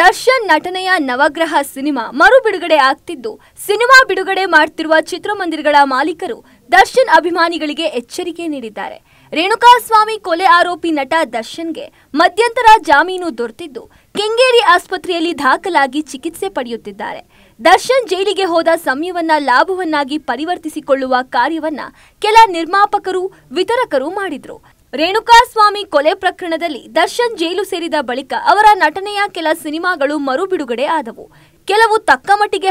ದರ್ಶನ್ ನಟನೆಯ ನವಗ್ರಹ ಸಿನಿಮಾ ಮರು ಬಿಡುಗಡೆ ಆಗ್ತಿದ್ದು ಸಿನಿಮಾ ಬಿಡುಗಡೆ ಮಾಡ್ತಿರುವ ಚಿತ್ರಮಂದಿರಗಳ ಮಾಲೀಕರು ದರ್ಶನ್ ಅಭಿಮಾನಿಗಳಿಗೆ ಎಚ್ಚರಿಕೆ ನೀಡಿದ್ದಾರೆ ರೇಣುಕಾಸ್ವಾಮಿ ಕೊಲೆ ಆರೋಪಿ ನಟ ದರ್ಶನ್ಗೆ ಮಧ್ಯಂತರ ಜಾಮೀನು ದೊರೆತಿದ್ದು ಕೆಂಗೇರಿ ಆಸ್ಪತ್ರೆಯಲ್ಲಿ ದಾಖಲಾಗಿ ಚಿಕಿತ್ಸೆ ಪಡೆಯುತ್ತಿದ್ದಾರೆ ದರ್ಶನ್ ಜೈಲಿಗೆ ಹೋದ ಸಮಯವನ್ನ ಲಾಭವನ್ನಾಗಿ ಪರಿವರ್ತಿಸಿಕೊಳ್ಳುವ ಕಾರ್ಯವನ್ನ ಕೆಲ ನಿರ್ಮಾಪಕರು ವಿತರಕರು ಮಾಡಿದ್ರು ರೇಣುಕಾಸ್ವಾಮಿ ಕೊಲೆ ಪ್ರಕರಣದಲ್ಲಿ ದರ್ಶನ್ ಜೈಲು ಸೇರಿದ ಬಳಿಕ ಅವರ ನಟನೆಯ ಕೆಲ ಸಿನಿಮಾಗಳು ಮರು ಬಿಡುಗಡೆ ಆದವು ಕೆಲವು ತಕ್ಕ ಮಟ್ಟಿಗೆ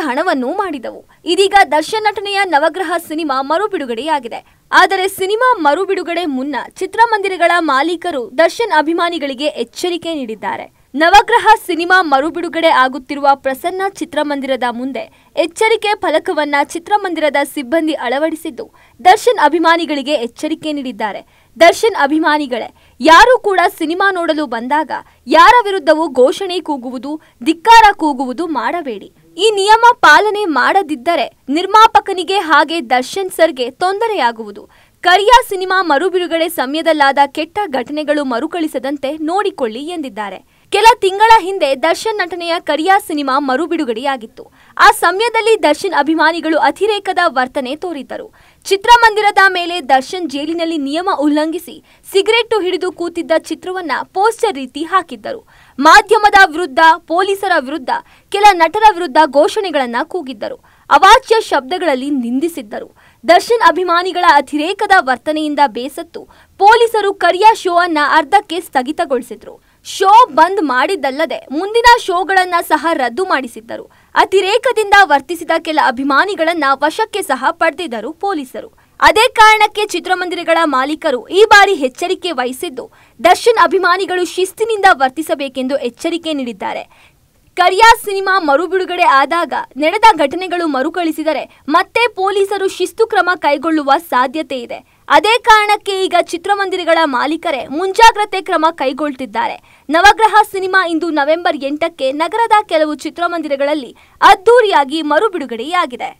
ಮಾಡಿದವು ಇದೀಗ ದರ್ಶನ್ ನಟನೆಯ ನವಗ್ರಹ ಸಿನಿಮಾ ಮರು ಬಿಡುಗಡೆಯಾಗಿದೆ ಆದರೆ ಸಿನಿಮಾ ಮರು ಬಿಡುಗಡೆ ಮುನ್ನ ಚಿತ್ರಮಂದಿರಗಳ ಮಾಲೀಕರು ದರ್ಶನ್ ಅಭಿಮಾನಿಗಳಿಗೆ ಎಚ್ಚರಿಕೆ ನೀಡಿದ್ದಾರೆ ನವಗ್ರಹ ಸಿನಿಮಾ ಮರುಬಿಡುಗಡೆ ಆಗುತ್ತಿರುವ ಪ್ರಸನ್ನ ಚಿತ್ರಮಂದಿರದ ಮುಂದೆ ಎಚ್ಚರಿಕೆ ಫಲಕವನ್ನ ಚಿತ್ರಮಂದಿರದ ಸಿಬ್ಬಂದಿ ಅಳವಡಿಸಿದ್ದು ದರ್ಶನ್ ಅಭಿಮಾನಿಗಳಿಗೆ ಎಚ್ಚರಿಕೆ ನೀಡಿದ್ದಾರೆ ದರ್ಶನ್ ಅಭಿಮಾನಿಗಳೇ ಯಾರೂ ಕೂಡ ಸಿನಿಮಾ ನೋಡಲು ಬಂದಾಗ ಯಾರ ವಿರುದ್ಧವೂ ಘೋಷಣೆ ಕೂಗುವುದು ಧಿಕ್ಕಾರ ಕೂಗುವುದು ಮಾಡಬೇಡಿ ಈ ನಿಯಮ ಪಾಲನೆ ಮಾಡದಿದ್ದರೆ ನಿರ್ಮಾಪಕನಿಗೆ ಹಾಗೆ ದರ್ಶನ್ ಸರ್ಗೆ ತೊಂದರೆಯಾಗುವುದು ಕರಿಯಾ ಸಿನಿಮಾ ಮರುಬಿಡುಗಡೆ ಸಮಯದಲ್ಲಾದ ಕೆಟ್ಟ ಘಟನೆಗಳು ಮರುಕಳಿಸದಂತೆ ನೋಡಿಕೊಳ್ಳಿ ಎಂದಿದ್ದಾರೆ ಕೆಲ ತಿಂಗಳ ಹಿಂದೆ ದರ್ಶನ್ ನಟನೆಯ ಕರಿಯಾ ಸಿನಿಮಾ ಮರು ಬಿಡುಗಡೆಯಾಗಿತ್ತು ಆ ಸಮಯದಲ್ಲಿ ದರ್ಶನ್ ಅಭಿಮಾನಿಗಳು ಅತಿರೇಕದ ವರ್ತನೆ ತೋರಿದ್ದರು ಚಿತ್ರಮಂದಿರದ ಮೇಲೆ ದರ್ಶನ್ ಜೈಲಿನಲ್ಲಿ ನಿಯಮ ಉಲ್ಲಂಘಿಸಿ ಸಿಗರೆಟ್ಟು ಹಿಡಿದು ಕೂತಿದ್ದ ಚಿತ್ರವನ್ನ ಪೋಸ್ಟರ್ ರೀತಿ ಹಾಕಿದ್ದರು ಮಾಧ್ಯಮದ ವಿರುದ್ಧ ಪೊಲೀಸರ ವಿರುದ್ಧ ಕೆಲ ನಟರ ವಿರುದ್ಧ ಘೋಷಣೆಗಳನ್ನ ಕೂಗಿದ್ದರು ಅವಾಚ್ಯ ಶಬ್ದಗಳಲ್ಲಿ ನಿಂದಿಸಿದ್ದರು ದರ್ಶನ್ ಅಭಿಮಾನಿಗಳ ಅತಿರೇಕದ ವರ್ತನೆಯಿಂದ ಬೇಸತ್ತು ಪೊಲೀಸರು ಕರಿಯ ಶೋ ಅನ್ನ ಅರ್ಧಕ್ಕೆ ಸ್ಥಗಿತಗೊಳಿಸಿದ್ರು ಶೋ ಬಂದ್ ಮಾಡಿದ್ದಲ್ಲದೆ ಮುಂದಿನ ಶೋಗಳನ್ನ ಸಹ ರದ್ದು ಮಾಡಿಸಿದ್ದರು ಅತಿರೇಕದಿಂದ ವರ್ತಿಸಿದ ಕೆಲ ಅಭಿಮಾನಿಗಳನ್ನ ವಶಕ್ಕೆ ಸಹ ಪಡೆದಿದ್ದರು ಪೊಲೀಸರು ಅದೇ ಕಾರಣಕ್ಕೆ ಚಿತ್ರಮಂದಿರಗಳ ಮಾಲೀಕರು ಈ ಬಾರಿ ಎಚ್ಚರಿಕೆ ವಹಿಸಿದ್ದು ದರ್ಶನ್ ಅಭಿಮಾನಿಗಳು ಶಿಸ್ತಿನಿಂದ ವರ್ತಿಸಬೇಕೆಂದು ಎಚ್ಚರಿಕೆ ನೀಡಿದ್ದಾರೆ ಕರಿಯಾ ಸಿನಿಮಾ ಮರು ಬಿಡುಗಡೆ ಆದಾಗ ನಡೆದ ಘಟನೆಗಳು ಮರುಕಳಿಸಿದರೆ ಮತ್ತೆ ಪೊಲೀಸರು ಶಿಸ್ತು ಕ್ರಮ ಕೈಗೊಳ್ಳುವ ಸಾಧ್ಯತೆ ಇದೆ ಅದೇ ಕಾರಣಕ್ಕೆ ಈಗ ಚಿತ್ರಮಂದಿರಗಳ ಮಾಲೀಕರೇ ಮುಂಜಾಗ್ರತೆ ಕ್ರಮ ಕೈಗೊಳ್ತಿದ್ದಾರೆ ನವಗ್ರಹ ಸಿನಿಮಾ ಇಂದು ನವೆಂಬರ್ ಎಂಟಕ್ಕೆ ನಗರದ ಕೆಲವು ಚಿತ್ರಮಂದಿರಗಳಲ್ಲಿ ಅದ್ದೂರಿಯಾಗಿ ಮರುಬಿಡುಗಡೆಯಾಗಿದೆ